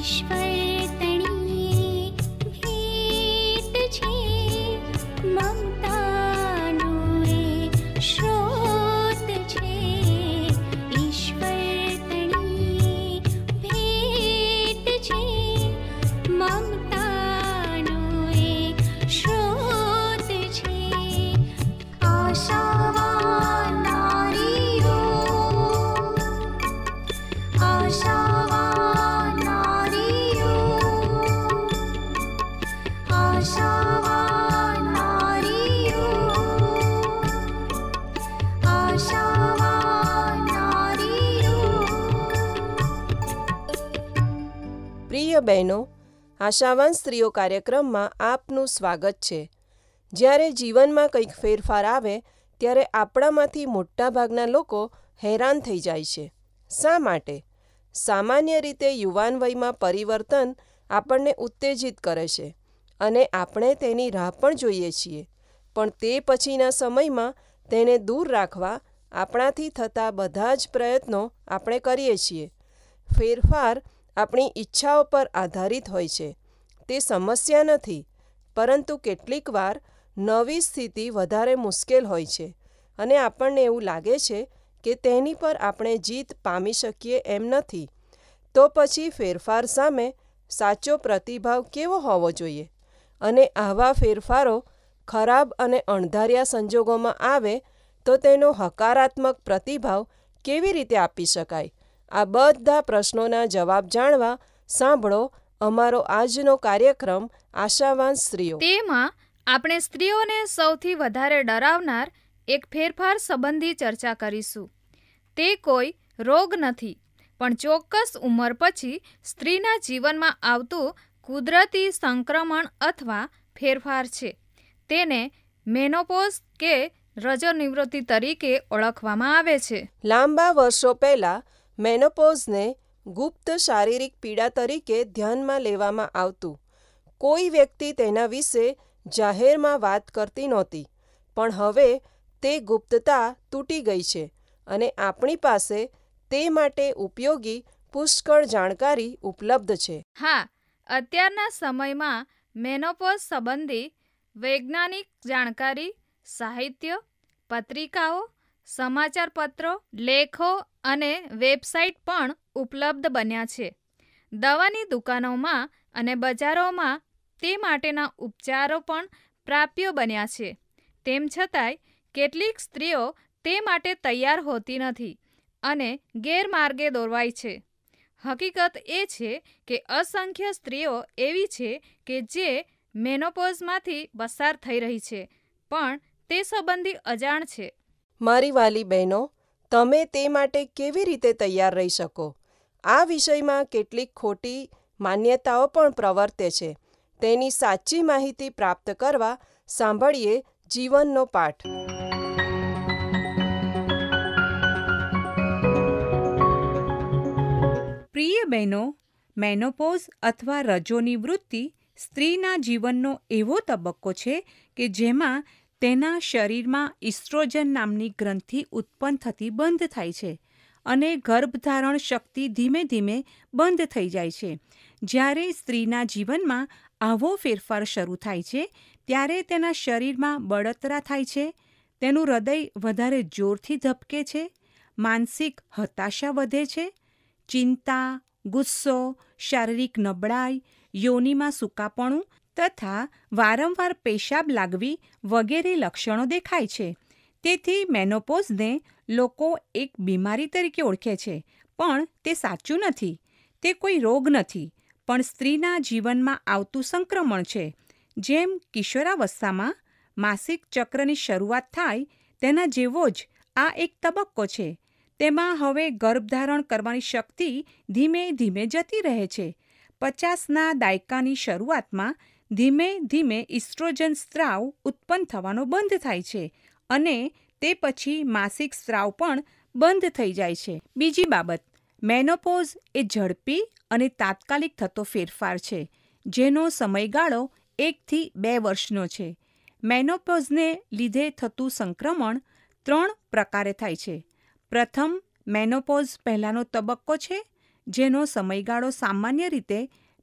ich bin. આશાવાન સ્ત્રીઓ કાર્યક્રમમાં આપનું સ્વાગત છે જ્યારે જીવનમાં કંઈક ફેરફાર આવે ત્યારે આપણામાંથી મોટાભાગના લોકો હેરાન થઈ જાય છે શા માટે સામાન્ય રીતે યુવાન વયમાં પરિવર્તન આપણને ઉત્તેજિત કરે છે અને આપણે તેની રાહ પણ જોઈએ છીએ પણ તે પછીના સમયમાં તેને દૂર રાખવા આપણાથી થતા બધા જ પ્રયત્નો આપણે કરીએ છીએ ફેરફાર આપણી ઈચ્છાઓ પર આધારિત હોય છે તે સમસ્યા નથી પરંતુ કેટલીકવાર નવી સ્થિતિ વધારે મુશ્કેલ હોય છે અને આપણને એવું લાગે છે કે તેની પર આપણે જીત પામી શકીએ એમ નથી તો પછી ફેરફાર સામે સાચો પ્રતિભાવ કેવો હોવો જોઈએ અને આવા ફેરફારો ખરાબ અને અણધાર્યા સંજોગોમાં આવે તો તેનો હકારાત્મક પ્રતિભાવ કેવી રીતે આપી શકાય આ બધા પ્રશ્નોના જવાબ જાણવા સાંભળો અમારો આજનો કાર્યક્રમ આશાવાન સ્ત્રીઓ તેમાં આપણે સ્ત્રીઓને સૌથી વધારે ડરાવનાર એક ફેરફાર સંબંધી ચર્ચા કરીશું તે કોઈ રોગ નથી પણ ચોક્કસ ઉંમર પછી સ્ત્રીના જીવનમાં આવતું કુદરતી સંક્રમણ અથવા ફેરફાર છે તેને મેનોપોઝ કે રજોનિવૃત્તિ તરીકે ઓળખવામાં આવે છે લાંબા વર્ષો પહેલાં મેનોપોઝને ગુપ્ત શારીરિક પીડા તરીકે ધ્યાનમાં લેવામાં આવતું. કોઈ વ્યક્તિ તેના વિશે જાહેરમાં વાત કરતી નહોતી, પણ હવે તે ગુપ્તતા તૂટી ગઈ છે અને આપણી પાસે તે માટે ઉપયોગી પુષ્કળ જાણકારી ઉપલબ્ધ છે. હા, અત્યારના સમયમાં મેનોપોઝ સંબંધી વૈજ્ઞાનિક જાણકારી, સાહિત્ય, પત્રિકાઓ, સમાચારપત્રો, લેખો અને વેબસાઇટ પણ ઉપલબ્ધ બન્યા છે દવાની દુકાનોમાં અને બજારોમાં તે માટેના ઉપચારો પણ પ્રાપ્ય બન્યા છે તેમ છતાંય કેટલીક સ્ત્રીઓ તે માટે તૈયાર હોતી નથી અને ગેરમાર્ગે દોરવાય છે હકીકત એ છે કે અસંખ્ય સ્ત્રીઓ એવી છે કે જે મેનોપોઝમાંથી પસાર થઈ રહી છે પણ તે સંબંધી અજાણ છે મારી વાલી બહેનો તમે તે માટે કેવી રીતે તૈયાર રહી શકો આ વિષયમાં કેટલીક ખોટી માન્યતાઓ પણ પ્રવર્તે છે તેની સાચી માહિતી પ્રાપ્ત કરવા સાંભળીએ જીવનનો પાઠ પ્રિય બહેનો મેનોપોઝ અથવા રજોની વૃત્તિ સ્ત્રીના જીવનનો એવો તબક્કો છે કે જેમાં તેના શરીરમાં ઇસ્ટ્રોજન નામની ગ્રંથિ ઉત્પન્ન થતી બંધ થાય છે અને ગર્ભધારણ શક્તિ ધીમે ધીમે બંધ થઈ જાય છે જ્યારે સ્ત્રીના જીવનમાં આવો ફેરફાર શરૂ થાય છે ત્યારે તેના શરીરમાં બળતરા થાય છે તેનું હૃદય વધારે જોરથી ધબકે છે માનસિક હતાશા વધે છે ચિંતા ગુસ્સો શારીરિક નબળાઈ યોનિમાં સૂકાપણું તથા વારંવાર પેશાબ લાગવી વગેરે લક્ષણો દેખાય છે તેથી મેનોપોઝને લોકો એક બીમારી તરીકે ઓળખે છે પણ તે સાચું નથી તે કોઈ રોગ નથી પણ સ્ત્રીના જીવનમાં આવતું સંક્રમણ છે જેમ કિશોરાવસ્થામાં માસિક ચક્રની શરૂઆત થાય તેના જેવો જ આ એક તબક્કો છે તેમાં હવે ગર્ભધારણ કરવાની શક્તિ ધીમે ધીમે જતી રહે છે પચાસના દાયકાની શરૂઆતમાં ધીમે ધીમે ઇસ્ટ્રોજન સ્ત્રાવ ઉત્પન્ન થવાનો બંધ થાય છે અને તે પછી માસિક સ્ત્રાવ પણ બંધ થઈ જાય છે બીજી બાબત મેનોપોઝ એ ઝડપી અને તાત્કાલિક થતો ફેરફાર છે જેનો સમયગાળો એકથી બે વર્ષનો છે મેનોપોઝને લીધે થતું સંક્રમણ ત્રણ પ્રકારે થાય છે પ્રથમ મેનોપોઝ પહેલાંનો તબક્કો છે જેનો સમયગાળો સામાન્ય રીતે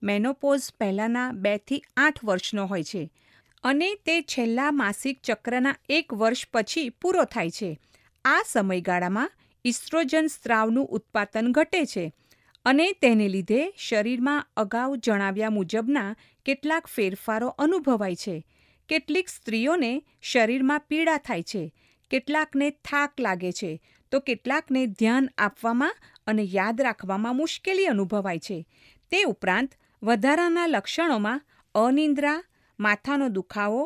મેનોપોઝ પહેલાંના બેથી આઠ વર્ષનો હોય છે અને તે છેલ્લા માસિક ચક્રના એક વર્ષ પછી પૂરો થાય છે આ સમયગાળામાં ઇસ્ટ્રોજન સ્ત્રાવનું ઉત્પાદન ઘટે છે અને તેને લીધે શરીરમાં અગાઉ જણાવ્યા મુજબના કેટલાક ફેરફારો અનુભવાય છે કેટલીક સ્ત્રીઓને શરીરમાં પીડા થાય છે કેટલાકને થાક લાગે છે તો કેટલાકને ધ્યાન આપવામાં અને યાદ રાખવામાં મુશ્કેલી અનુભવાય છે તે ઉપરાંત વધારાના લક્ષણોમાં અનિંદ્રા માથાનો દુખાવો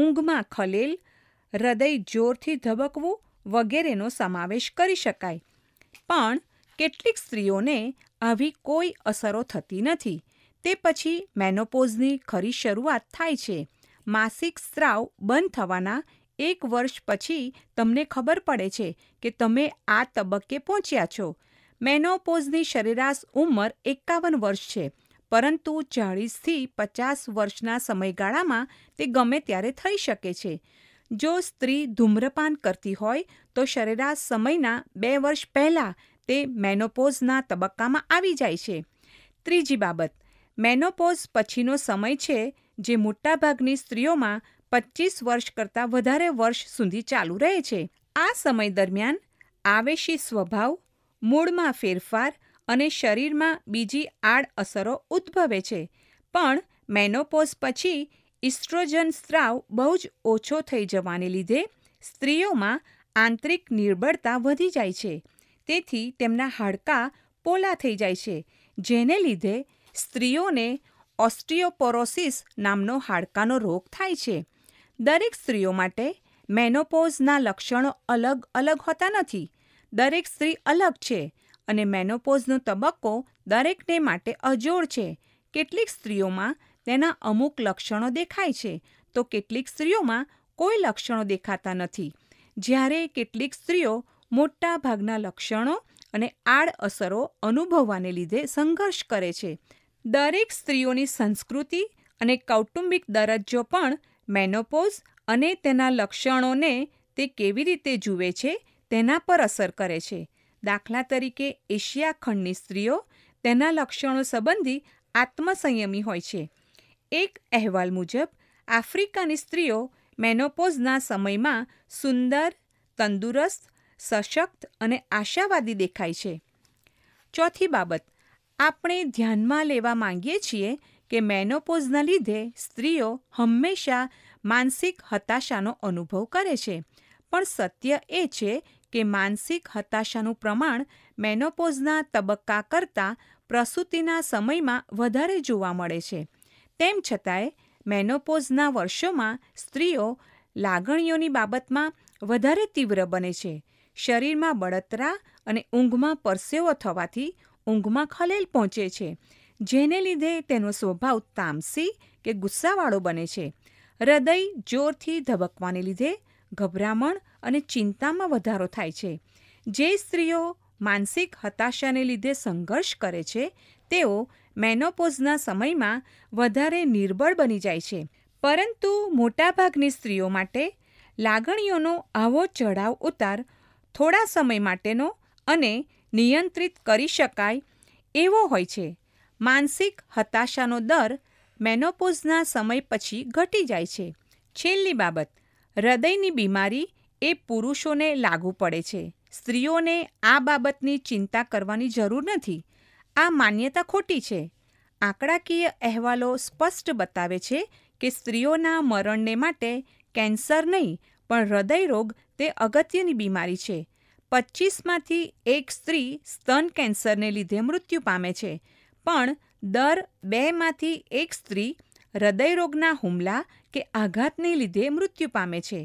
ઊંઘમાં ખલેલ હૃદય જોરથી ધબકવું વગેરેનો સમાવેશ કરી શકાય પણ કેટલીક સ્ત્રીઓને આવી કોઈ અસરો થતી નથી તે પછી મેનોપોઝની ખરી શરૂઆત થાય છે માસિક સ્ત્રાવ બંધ થવાના એક વર્ષ પછી તમને ખબર પડે છે કે તમે આ તબક્કે પહોંચ્યા છો મેનોપોઝની સરેરાશ ઉંમર એકાવન વર્ષ છે પરંતુ ચાળીસથી પચાસ વર્ષના સમયગાળામાં તે ગમે ત્યારે થઈ શકે છે જો સ્ત્રી ધૂમ્રપાન કરતી હોય તો સરેરાશ સમયના બે વર્ષ પહેલાં તે મેનોપોઝના તબક્કામાં આવી જાય છે ત્રીજી બાબત મેનોપોઝ પછીનો સમય છે જે મોટાભાગની સ્ત્રીઓમાં પચીસ વર્ષ કરતાં વધારે વર્ષ સુધી ચાલુ રહે છે આ સમય દરમિયાન આવેશી સ્વભાવ મૂળમાં ફેરફાર અને શરીરમાં બીજી આડઅસરો ઉદ્ભવે છે પણ મેનોપોઝ પછી ઇસ્ટ્રોજન સ્ત્રાવ બહુ જ ઓછો થઈ જવાને લીધે સ્ત્રીઓમાં આંતરિક નિર્બળતા વધી જાય છે તેથી તેમના હાડકાં પોલા થઈ જાય છે જેને લીધે સ્ત્રીઓને ઓસ્ટિયોપોરોસિસ નામનો હાડકાનો રોગ થાય છે દરેક સ્ત્રીઓ માટે મેનોપોઝના લક્ષણો અલગ અલગ હોતા નથી દરેક સ્ત્રી અલગ છે અને મેનોપોઝનો તબક્કો દરેકને માટે અજોડ છે કેટલીક સ્ત્રીઓમાં તેના અમુક લક્ષણો દેખાય છે તો કેટલીક સ્ત્રીઓમાં કોઈ લક્ષણો દેખાતા નથી જ્યારે કેટલીક સ્ત્રીઓ મોટા ભાગના લક્ષણો અને આડઅસરો અનુભવવાને લીધે સંઘર્ષ કરે છે દરેક સ્ત્રીઓની સંસ્કૃતિ અને કૌટુંબિક દરજ્જો પણ મેનોપોઝ અને તેના લક્ષણોને તે કેવી રીતે જુએ છે તેના પર અસર કરે છે દાખલા તરીકે એશિયા ખંડની સ્ત્રીઓ તેના લક્ષણો સંબંધી આત્મસંયમી હોય છે એક અહેવાલ મુજબ આફ્રિકાની સ્ત્રીઓ મેનોપોઝના સમયમાં સુંદર તંદુરસ્ત સશક્ત અને આશાવાદી દેખાય છે ચોથી બાબત આપણે ધ્યાનમાં લેવા માંગીએ છીએ કે મેનોપોઝના લીધે સ્ત્રીઓ હંમેશા માનસિક હતાશાનો અનુભવ કરે છે પણ સત્ય એ છે કે માનસિક હતાશાનું પ્રમાણ મેનોપોઝના તબક્કા કરતાં પ્રસૂતિના સમયમાં વધારે જોવા મળે છે તેમ છતાંય મેનોપોઝના વર્ષોમાં સ્ત્રીઓ લાગણીઓની બાબતમાં વધારે તીવ્ર બને છે શરીરમાં બળતરા અને ઊંઘમાં પરસેવો થવાથી ઊંઘમાં ખલેલ પહોંચે છે જેને લીધે તેનો સ્વભાવ તામસી કે ગુસ્સાવાળો બને છે હૃદય જોરથી ધબકવાને લીધે ગભરામણ અને ચિંતામાં વધારો થાય છે જે સ્ત્રીઓ માનસિક હતાશાને લીધે સંઘર્ષ કરે છે તેઓ મેનોપોઝના સમયમાં વધારે નિર્બળ બની જાય છે પરંતુ મોટાભાગની સ્ત્રીઓ માટે લાગણીઓનો આવો ચઢાવ ઉતાર થોડા સમય માટેનો અને નિયંત્રિત કરી શકાય એવો હોય છે માનસિક હતાશાનો દર મેનોપોઝના સમય પછી ઘટી જાય છે છેલ્લી બાબત હૃદયની બીમારી એ પુરુષોને લાગુ પડે છે સ્ત્રીઓને આ બાબતની ચિંતા કરવાની જરૂર નથી આ માન્યતા ખોટી છે આંકડાકીય અહેવાલો સ્પષ્ટ બતાવે છે કે સ્ત્રીઓના મરણને માટે કેન્સર નહીં પણ હૃદયરોગ તે અગત્યની બીમારી છે પચીસમાંથી એક સ્ત્રી સ્તન કેન્સરને લીધે મૃત્યુ પામે છે પણ દર બેમાંથી એક સ્ત્રી હૃદયરોગના હુમલા કે આઘાતને લીધે મૃત્યુ પામે છે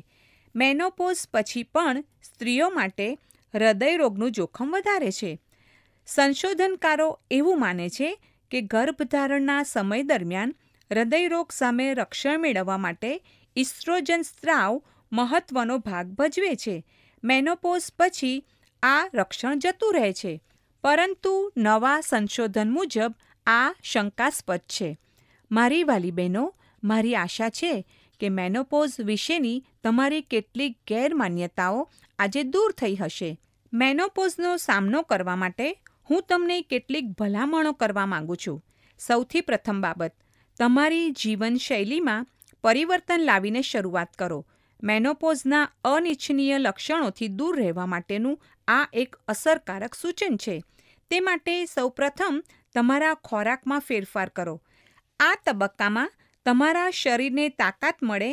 મેનોપોઝ પછી પણ સ્ત્રીઓ માટે હૃદયરોગનું જોખમ વધારે છે સંશોધનકારો એવું માને છે કે ગર્ભધારણના સમય દરમિયાન હૃદયરોગ સામે રક્ષણ મેળવવા માટે ઇસ્ટ્રોજન સ્ત્રાવ મહત્વનો ભાગ ભજવે છે મેનોપોઝ પછી આ રક્ષણ જતું રહે છે પરંતુ નવા સંશોધન મુજબ આ શંકાસ્પદ છે મારી વાલી બહેનો મારી આશા છે કે મેનોપોઝ વિશેની તમારી કેટલીક ગેરમાન્યતાઓ આજે દૂર થઈ હશે મેનોપોઝનો સામનો કરવા માટે હું તમને કેટલીક ભલામણો કરવા માંગુ છું સૌથી પ્રથમ બાબત તમારી જીવનશૈલીમાં પરિવર્તન લાવીને શરૂઆત કરો મેનોપોઝના અનિચ્છનીય લક્ષણોથી દૂર રહેવા માટેનું આ એક અસરકારક સૂચન છે તે માટે સૌપ્રથમ તમારા ખોરાકમાં ફેરફાર કરો આ તબક્કામાં તમારા શરીરને તાકાત મળે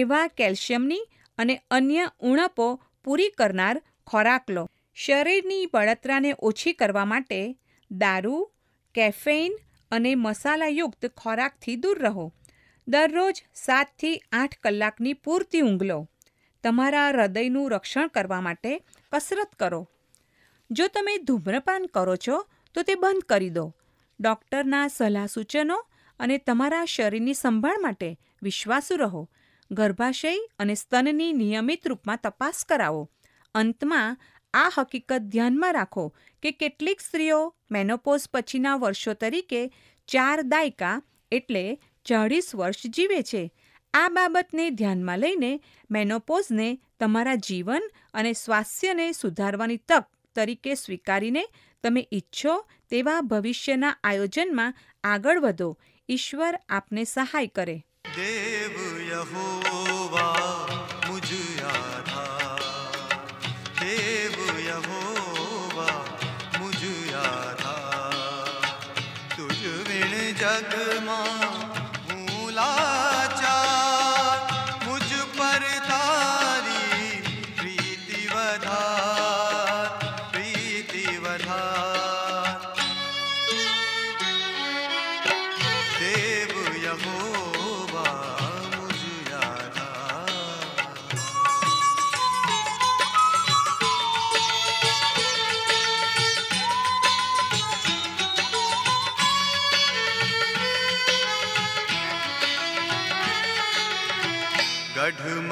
એવા કેલ્શિયમની અને અન્ય ઉણપો પૂરી કરનાર ખોરાક લો શરીરની બળતરાને ઓછી કરવા માટે દારૂ કેફેઇન અને મસાલાયુક્ત ખોરાકથી દૂર રહો દરરોજ સાતથી આઠ કલાકની પૂરતી ઊંઘ લો તમારા હૃદયનું રક્ષણ કરવા માટે કસરત કરો જો તમે ધૂમ્રપાન કરો છો તો તે બંધ કરી દો ડૉક્ટરના સલાહ સૂચનો અને તમારા શરીરની સંભાળ માટે વિશ્વાસુ રહો ગર્ભાશય અને સ્તનની નિયમિત રૂપમાં તપાસ કરાવો અંતમાં આ હકીકત ધ્યાનમાં રાખો કે કેટલીક સ્ત્રીઓ મેનોપોઝ પછીના વર્ષો તરીકે ચાર દાયકા એટલે ચાળીસ વર્ષ જીવે છે આ બાબતને ધ્યાનમાં લઈને મેનોપોઝને તમારા જીવન અને સ્વાસ્થ્યને સુધારવાની તક તરીકે સ્વીકારીને તમે ઈચ્છો તેવા ભવિષ્યના આયોજનમાં આગળ વધો ઈશ્વર આપને સહાય કરે દેવ યહોવા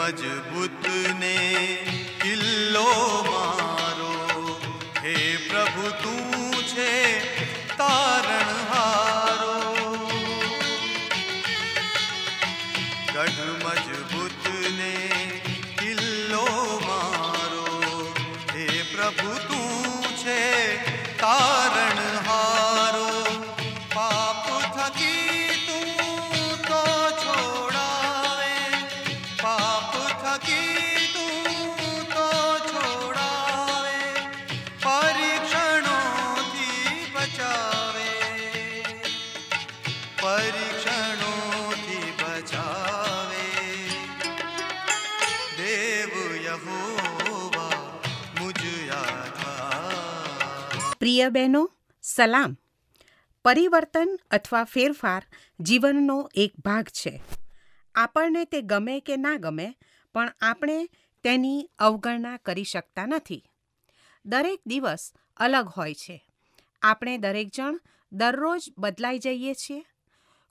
मजबूत પ્રિય બહેનો સલામ પરિવર્તન અથવા ફેરફાર જીવનનો એક ભાગ છે આપણને તે ગમે કે ના ગમે પણ આપણે તેની અવગણના કરી શકતા નથી દરેક દિવસ અલગ હોય છે આપણે દરેક જણ દરરોજ બદલાઈ જઈએ છીએ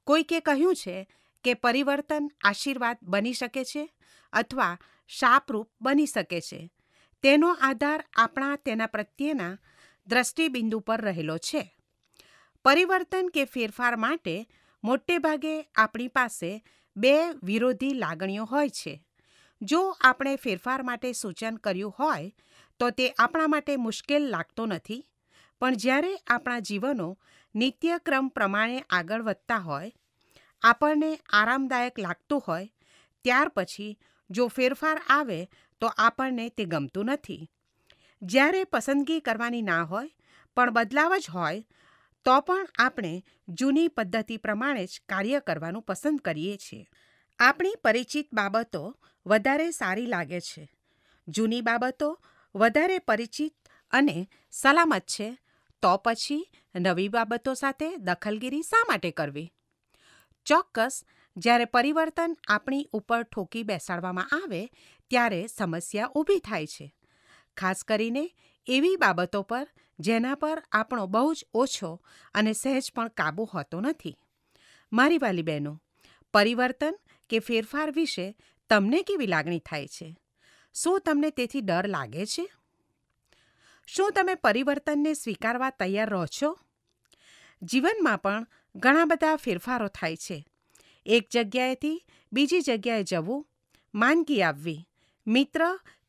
કોઈકે કહ્યું છે કે પરિવર્તન આશીર્વાદ બની શકે છે અથવા શાપરૂપ બની શકે છે તેનો આધાર આપણા તેના પ્રત્યેના દ્રષ્ટિબિંદુ પર રહેલો છે. પરિવર્તન કે ફેરફાર માટે મોટેભાગે આપણી પાસે બે વિરોધી લાગણીઓ હોય છે. જો આપણે ફેરફાર માટે સૂચન કર્યું હોય તો તે આપણા માટે મુશ્કેલ લાગતો નથી પણ જ્યારે આપણા જીવનો નિત્યક્રમ પ્રમાણે આગળ વધતા હોય, આપણને આરામદાયક લાગતું હોય ત્યાર પછી જો ફેરફાર આવે તો આપણને તે ગમતું નથી. જ્યારે પસંદગી કરવાની ના હોય પણ બદલાવ જ હોય તો પણ આપણે જૂની પદ્ધતિ પ્રમાણે જ કાર્ય કરવાનું પસંદ કરીએ છીએ આપણી પરિચિત બાબતો વધારે સારી લાગે છે જૂની બાબતો વધારે પરિચિત અને સલામત છે તો પછી નવી બાબતો સાથે દખલગીરી શા માટે કરવી ચોક્કસ જ્યારે પરિવર્તન આપણી ઉપર ઠોકી બેસાડવામાં આવે ત્યારે સમસ્યા ઊભી થાય છે ખાસ કરીને એવી બાબતો પર જેના પર આપણો બહુ જ ઓછો અને સહેજ પણ કાબૂ હોતો નથી મારી વાલી બહેનો પરિવર્તન કે ફેરફાર વિશે તમને કેવી લાગણી થાય છે શું તમને તેથી ડર લાગે છે શું તમે પરિવર્તનને સ્વીકારવા તૈયાર રહો છો જીવનમાં પણ ઘણા બધા ફેરફારો થાય છે એક જગ્યાએથી બીજી જગ્યાએ જવું માંદગી આવવી મિત્ર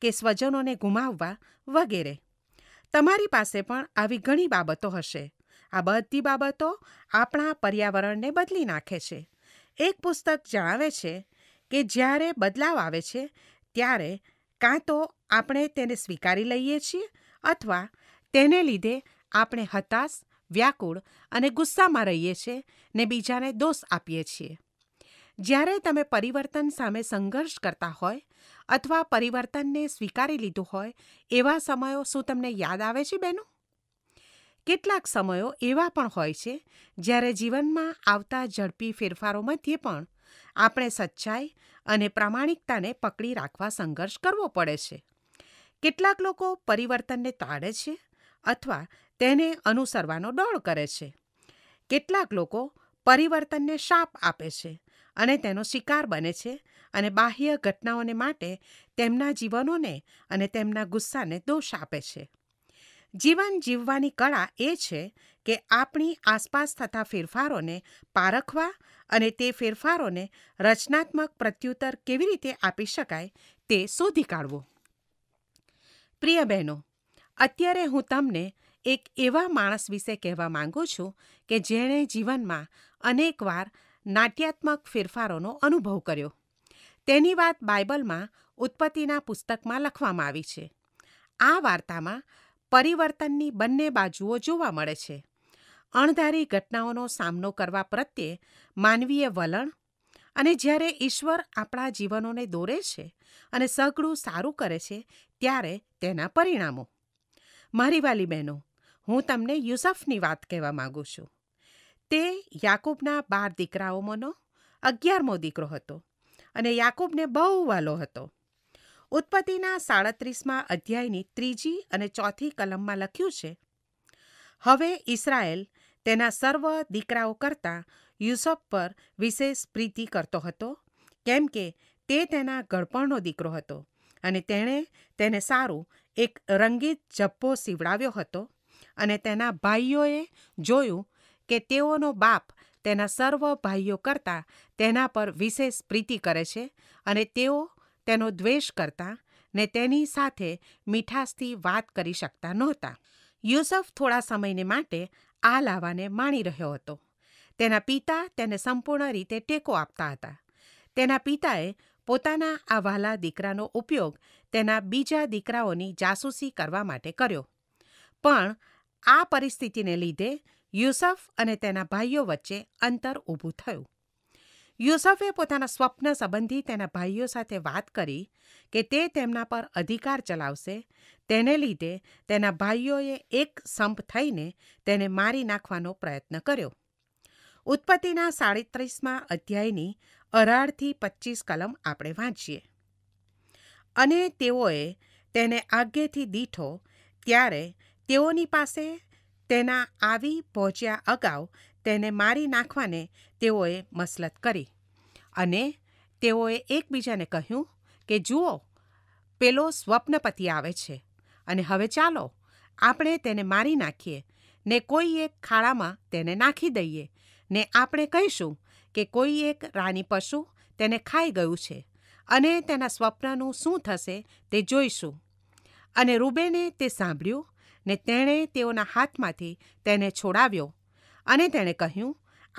કે સ્વજનોને ગુમાવવા વગેરે તમારી પાસે પણ આવી ઘણી બાબતો હશે આ બધી બાબતો આપણા પર્યાવરણને બદલી નાખે છે એક પુસ્તક જણાવે છે કે જ્યારે બદલાવ આવે છે ત્યારે કાં તો આપણે તેને સ્વીકારી લઈએ છીએ અથવા તેને લીધે આપણે હતાશ વ્યાકુળ અને ગુસ્સામાં રહીએ છીએ ને બીજાને દોષ આપીએ છીએ જ્યારે તમે પરિવર્તન સામે સંઘર્ષ કરતા હોય અથવા પરિવર્તનને સ્વીકારી લીધું હોય એવા સમયો શું તમને યાદ આવે છે બહેનો કેટલાક સમયો એવા પણ હોય છે જ્યારે જીવનમાં આવતા ઝડપી ફેરફારો મધ્યે પણ આપણે સચ્ચાઈ અને પ્રામાણિકતાને પકડી રાખવા સંઘર્ષ કરવો પડે છે કેટલાક લોકો પરિવર્તનને તાળે છે અથવા તેને અનુસરવાનો દોડ કરે છે કેટલાક લોકો પરિવર્તનને શાપ આપે છે અને તેનો શિકાર બને છે અને બાહ્ય ઘટનાઓને માટે તેમના જીવનોને અને તેમના ગુસ્સાને દોષ આપે છે જીવન જીવવાની કળા એ છે કે આપણી આસપાસ થતા ફેરફારોને પારખવા અને તે ફેરફારોને રચનાત્મક પ્રત્યુત્તર કેવી રીતે આપી શકાય તે શોધી કાઢવો પ્રિય બહેનો અત્યારે હું તમને એક એવા માણસ વિશે કહેવા માંગુ છું કે જેણે જીવનમાં અનેકવાર નાટ્યાત્મક ફેરફારોનો અનુભવ કર્યો તેની વાત બાઇબલમાં ઉત્પત્તિના પુસ્તકમાં લખવામાં આવી છે આ વાર્તામાં પરિવર્તનની બંને બાજુઓ જોવા મળે છે અણધારી ઘટનાઓનો સામનો કરવા પ્રત્યે માનવીય વલણ અને જ્યારે ઈશ્વર આપણા જીવનોને દોરે છે અને સઘળું સારું કરે છે ત્યારે તેના પરિણામો મારી વાલી બહેનો હું તમને યુસફની વાત કહેવા માંગુ છું તે યાકૂબના બાર દીકરાઓમાંનો અગિયારમો દીકરો હતો અને યાકૂબને બહુ વાલો હતો ઉત્પત્તિના સાડત્રીસમાં અધ્યાયની ત્રીજી અને ચોથી કલમમાં લખ્યું છે હવે ઇસરાયેલ તેના સર્વ દીકરાઓ કરતાં યુસફ પર વિશેષ પ્રીતિ કરતો હતો કેમ કે તે તેના ગળપણનો દીકરો હતો અને તેણે તેને સારું એક રંગીત જપ્પો સીવડાવ્યો હતો અને તેના ભાઈઓએ જોયું કે તેઓનો બાપ તેના સર્વ ભાઈઓ કરતાં તેના પર વિશેષ પ્રીતિ કરે છે અને તેઓ તેનો દ્વેષ કરતા ને તેની સાથે મીઠાશથી વાત કરી શકતા નહોતા યુસફ થોડા સમયને માટે આ લાવાને માણી રહ્યો હતો તેના પિતા તેને સંપૂર્ણ રીતે ટેકો આપતા હતા તેના પિતાએ પોતાના આ વહાલા દીકરાનો ઉપયોગ તેના બીજા દીકરાઓની જાસૂસી કરવા માટે કર્યો પણ આ પરિસ્થિતિને લીધે યુસફ અને તેના ભાઈઓ વચ્ચે અંતર ઊભું થયું યુસફે પોતાના સ્વપ્ન સંબંધી તેના ભાઈઓ સાથે વાત કરી કે તે તેમના પર અધિકાર ચલાવશે તેને લીધે તેના ભાઈઓએ એક સંપ થઈને તેને મારી નાખવાનો પ્રયત્ન કર્યો ઉત્પત્તિના સાડત્રીસમાં અધ્યાયની અઢારથી પચીસ કલમ આપણે વાંચીએ અને તેઓએ તેને આગેથી દીઠો ત્યારે તેઓની પાસે તેના આવી પહોંચ્યા અગાઉ તેને મારી નાખવાને તેઓએ મસલત કરી અને તેઓએ એકબીજાને કહ્યું કે જુઓ પેલો સ્વપ્નપતિ આવે છે અને હવે ચાલો આપણે તેને મારી નાખીએ ને કોઈ એક ખાડામાં તેને નાખી દઈએ ને આપણે કહીશું કે કોઈ એક રાની પશુ તેને ખાઈ ગયું છે અને તેના સ્વપ્નનું શું થશે તે જોઈશું અને રૂબેને તે સાંભળ્યું ને તેણે તેઓના હાથમાંથી તેને છોડાવ્યો અને તેણે કહ્યું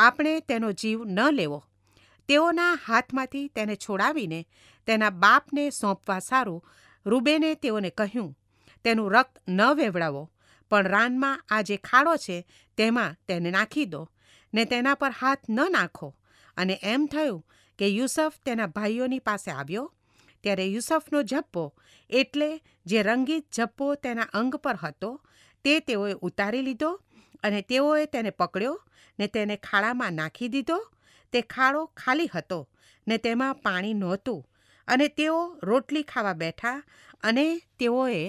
આપણે તેનો જીવ ન લેવો તેઓના હાથમાંથી તેને છોડાવીને તેના બાપને સોંપવા સારું રૂબેને તેઓને કહ્યું તેનું રક્ત ન વેવડાવો પણ રાનમાં આ જે ખાડો છે તેમાં તેને નાખી દો ને તેના પર હાથ ન નાખો અને એમ થયું કે યુસફ તેના ભાઈઓની પાસે આવ્યો ત્યારે યુસફનો જપ્પો એટલે જે રંગીત ઝપ્પો તેના અંગ પર હતો તે તેઓએ ઉતારી લીધો અને તેઓએ તેને પકડ્યો ને તેને ખાડામાં નાખી દીધો તે ખાડો ખાલી હતો ને તેમાં પાણી નહોતું અને તેઓ રોટલી ખાવા બેઠા અને તેઓએ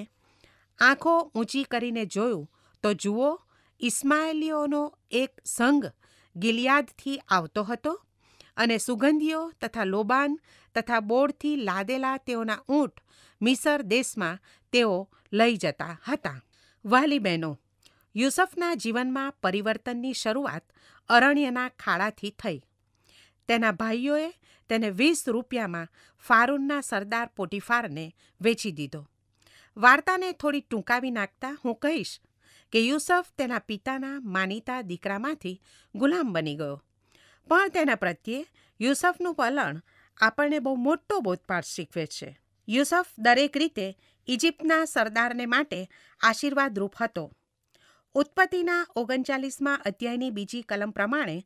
આંખો ઊંચી કરીને જોયું તો જુઓ ઇસ્માએલીઓનો એક સંઘ ગિલિયાદથી આવતો હતો અને સુગંધીઓ તથા લોબાન તથા બોરથી લાદેલા તેઓના ઊંટ મિસર દેશમાં તેઓ લઈ જતા હતા વહાલી બહેનો યુસફના જીવનમાં પરિવર્તનની શરૂઆત અરણ્યના ખાડાથી થઈ તેના ભાઈઓએ તેને વીસ રૂપિયામાં ફારૂનના સરદાર પોટીફારને વેચી દીધો વાર્તાને થોડી ટૂંકાવી નાખતા હું કહીશ કે યુસફ તેના પિતાના માનીતા દીકરામાંથી ગુલામ બની ગયો પણ તેના પ્રત્યે યુસફનું વલણ આપણને બહુ મોટો બોધપાઠ શીખવે છે યુસફ દરેક રીતે ઇજિપ્તના સરદારને માટે આશીર્વાદરૂપ હતો ઉત્પત્તિના ઓગણચાલીસમાં અધ્યાયની બીજી કલમ પ્રમાણે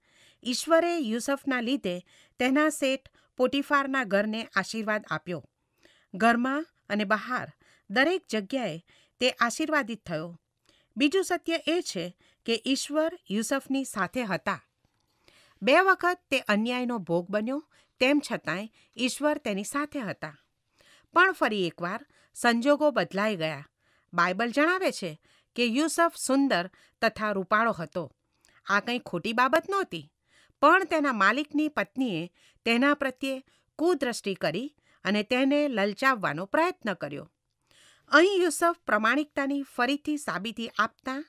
ઈશ્વરે યુસફના લીધે તેના શેઠ પોટીફારના ઘરને આશીર્વાદ આપ્યો ઘરમાં અને બહાર દરેક જગ્યાએ તે આશીર્વાદિત થયો બીજું સત્ય એ છે કે ઈશ્વર યુસફની સાથે હતા બે વખત તે અન્યાયનો ભોગ બન્યો તેમ છતાંય ઈશ્વર તેની સાથે હતા પણ ફરી એકવાર સંજોગો બદલાઈ ગયા બાઇબલ જણાવે છે કે યુસફ સુંદર તથા રૂપાળો હતો આ કંઈ ખોટી બાબત નહોતી પણ તેના માલિકની પત્નીએ તેના પ્રત્યે કુદ્રષ્ટિ કરી અને તેને લલચાવવાનો પ્રયત્ન કર્યો અહીં યુસફ પ્રમાણિકતાની ફરીથી સાબિતી આપતા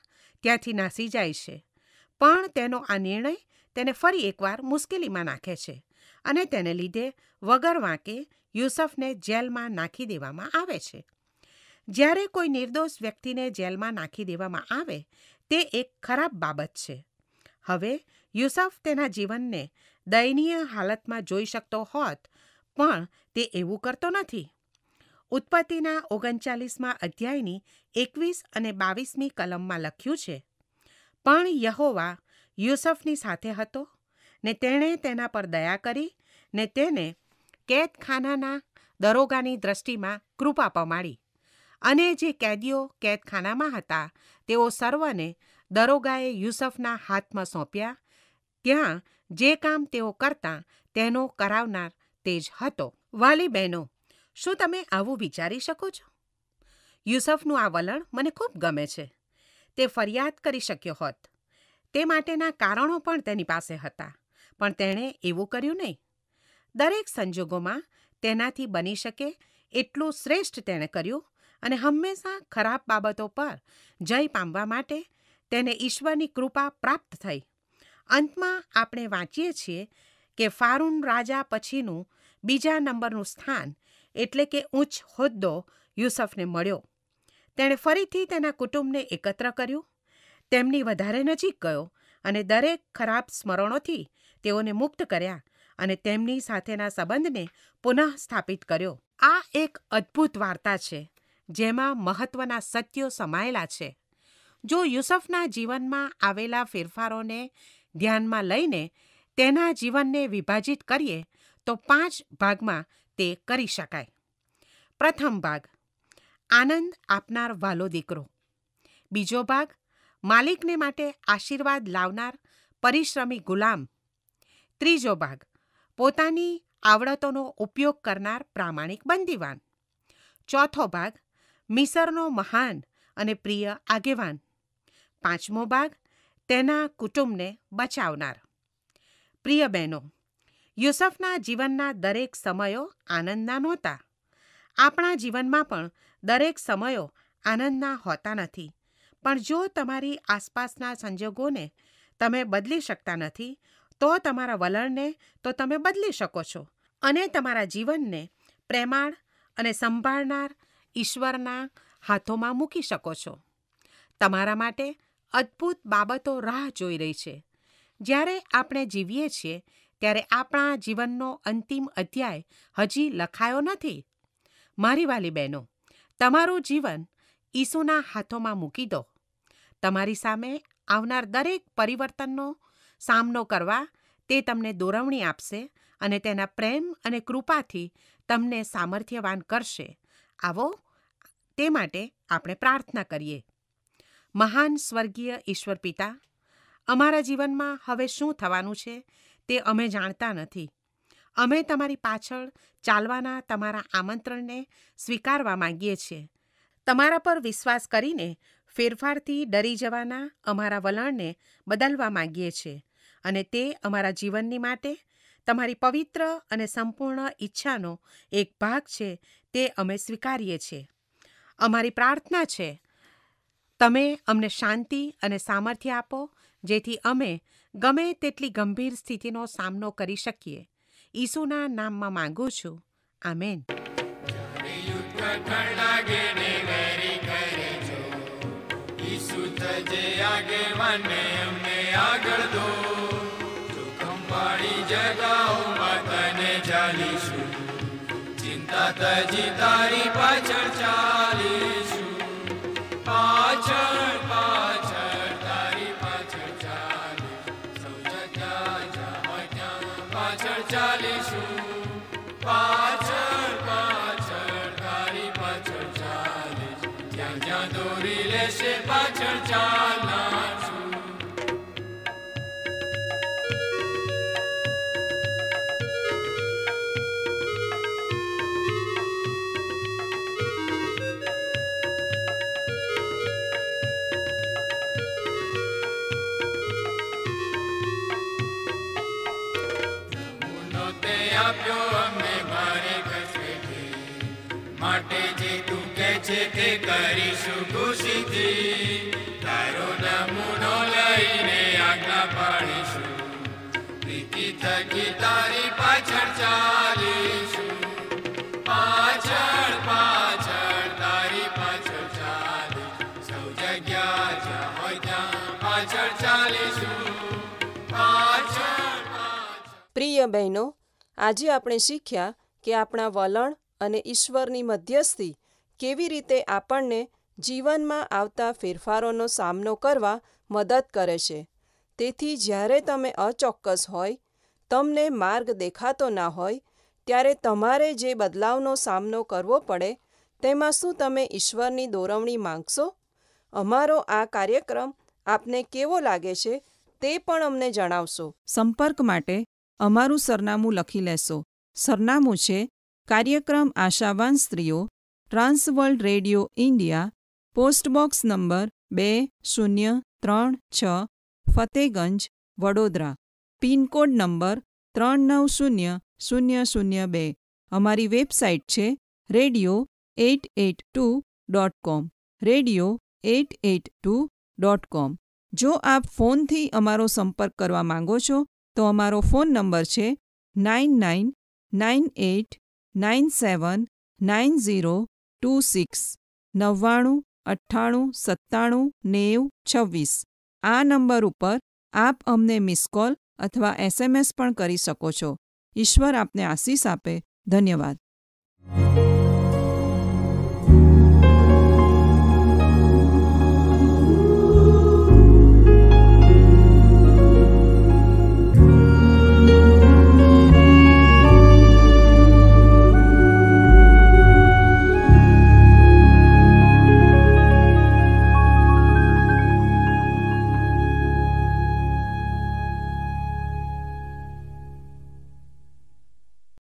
ત્યાંથી નાસી જાય છે પણ તેનો આ નિર્ણય તેને ફરી એકવાર મુશ્કેલીમાં નાખે છે અને તેને લીધે વગર વાંકે યુસફને જેલમાં નાખી દેવામાં આવે છે જ્યારે કોઈ નિર્દોષ વ્યક્તિને જેલમાં નાખી દેવામાં આવે તે એક ખરાબ બાબત છે હવે યુસફ તેના જીવનને દયનીય હાલતમાં જોઈ શકતો હોત પણ તે એવું કરતો નથી ઉત્પત્તિના ઓગણચાલીસમાં અધ્યાયની એકવીસ અને બાવીસમી કલમમાં લખ્યું છે પણ યહોવા યુસુફની સાથે હતો ને તેણે તેના પર દયા કરી ને તેને કેદખાનાના દરોગાની દ્રષ્ટિમાં કૃપા પમાડી અને જે કેદીઓ કેદખાનામાં હતા તેઓ સર્વને દરોગાએ યુસુફના હાથમાં સોંપ્યા ત્યાં જે કામ તેઓ કરતા તેનો કરાવનાર તે જ હતો વાલી બહેનો શું તમે આવું વિચારી શકો છો યુસફનું આ વલણ મને ખૂબ ગમે છે તે ફરિયાદ કરી શક્યો હોત તે માટેના કારણો પણ તેની પાસે હતા પણ તેણે એવું કર્યું નહીં દરેક સંજોગોમાં તેનાથી બની શકે એટલું શ્રેષ્ઠ તેણે કર્યું અને હંમેશા ખરાબ બાબતો પર જય પામવા માટે તેને ઈશ્વરની કૃપા પ્રાપ્ત થઈ અંતમાં આપણે વાંચીએ છીએ કે ફારૂન રાજા પછીનું બીજા નંબરનું સ્થાન એટલે કે ઉચ્ચ હોદ્દો યુસફને મળ્યો તેણે ફરીથી તેના કુટુંબને એકત્ર કર્યું તેમની વધારે નજીક ગયો અને દરેક ખરાબ સ્મરણોથી તેઓને મુક્ત કર્યા અને તેમની સાથેના સંબંધને પુનઃ સ્થાપિત કર્યો આ એક અદ્ભુત વાર્તા છે જેમાં મહત્વના સત્યો સમાયેલા છે જો યુસફના જીવનમાં આવેલા ફેરફારોને ધ્યાનમાં લઈને તેના જીવનને વિભાજિત કરીએ તો પાંચ ભાગમાં તે કરી શકાય પ્રથમ ભાગ આનંદ આપનાર વાલો દીકરો બીજો ભાગ માલિકને માટે આશીર્વાદ લાવનાર પરિશ્રમી ગુલામ ત્રીજો ભાગ પોતાની આવડતોનો ઉપયોગ કરનાર પ્રામાણિક બંદીવાન ચોથો ભાગ મિસરનો મહાન અને પ્રિય આગેવાન પાંચમો ભાગ તેના કુટુંબને બચાવનાર પ્રિય બહેનો યુસફના જીવનના દરેક સમયો આનંદના નહોતા આપણા જીવનમાં પણ દરેક સમયો આનંદના હોતા નથી પણ જો તમારી આસપાસના સંજોગોને તમે બદલી શકતા નથી તો તમારા વલણને તો તમે બદલી શકો છો અને તમારા જીવનને પ્રેમાળ અને સંભાળનાર ઈશ્વરના હાથોમાં મૂકી શકો છો તમારા માટે અદ્ભુત બાબતો રાહ જોઈ રહી છે જ્યારે આપણે જીવીએ છીએ ત્યારે આપણા જીવનનો અંતિમ અધ્યાય હજી લખાયો નથી મારી વાલી બહેનો તમારું જીવન ઈસુના હાથોમાં મૂકી દો તમારી સામે આવનાર દરેક પરિવર્તનનો સામનો કરવા તે તમને દોરવણી આપશે અને તેના પ્રેમ અને કૃપાથી તમને સામર્થ્યવાન કરશે આવો તે માટે આપણે પ્રાર્થના કરીએ મહાન સ્વર્ગીય ઈશ્વર પિતા અમારા જીવનમાં હવે શું થવાનું છે તે અમે જાણતા નથી અમે તમારી પાછળ ચાલવાના તમારા આમંત્રણને સ્વીકારવા માંગીએ છીએ તમારા પર વિશ્વાસ કરીને ફેરફારથી ડરી જવાના અમારા વલણને બદલવા માગીએ છીએ અને તે અમારા જીવનની માટે તમારી પવિત્ર અને સંપૂર્ણ ઈચ્છાનો એક ભાગ છે તે અમે સ્વીકારીએ છીએ અમારી પ્રાર્થના છે તમે અમને શાંતિ અને સામર્થ્ય આપો જેથી અમે ગમે તેટલી ગંભીર સ્થિતિનો સામનો કરી શકીએ ઈસુના નામમાં માંગુ છું આમેન આગેવાને એમને આગળ દો જોખમવાળી જગાઓમાં તને ચાલીશું ચિંતા તજી તારી પાછળ ચાલીશું પાછળ પાછળ તારી પાછળ ચાલીશું સૌ પાછળ ચાલીશું પાછળ પાછળ તારી પાછળ ચાલીશું જ્યાં જ્યાં દોરી લેશે પાછળ ચાલ પ્રિય બહેનો આજે આપણે શીખ્યા કે આપણા વલણ અને ઈશ્વરની મધ્યસ્થી કેવી રીતે આપણને જીવનમાં આવતા ફેરફારોનો સામનો કરવા મદદ કરે છે તેથી જ્યારે તમે અચોક્કસ હોય તમને માર્ગ દેખાતો ના હોય ત્યારે તમારે જે બદલાવનો સામનો કરવો પડે તેમાં શું તમે ઈશ્વરની દોરવણી માંગશો અમારો આ કાર્યક્રમ આપને કેવો લાગે છે તે પણ અમને જણાવશો સંપર્ક માટે અમારું સરનામું લખી લેશો સરનામું છે કાર્યક્રમ આશાવાન સ્ત્રીઓ trans world radio India post box number બે શૂન્ય ત્રણ છ ફતેગંજ વડોદરા પિનકોડ નંબર ત્રણ નવ શૂન્ય શૂન્ય શૂન્ય બે અમારી વેબસાઇટ છે radio at at two dot com radio at at two dot com જો આપ ફોનથી અમારો સંપર્ક કરવા માંગો છો તો અમારો ફોન નંબર છે nine nine nine eight nine seven nine zero two six નવ્વાણું અઠ્ઠાણું સત્તાણું નેવું છવ્વીસ આ નંબર ઉપર આપ અમને મિસ કોલ અથવા એસએમએસ પણ કરી શકો છો ઈશ્વર આપને આશીષ આપે ધન્યવાદ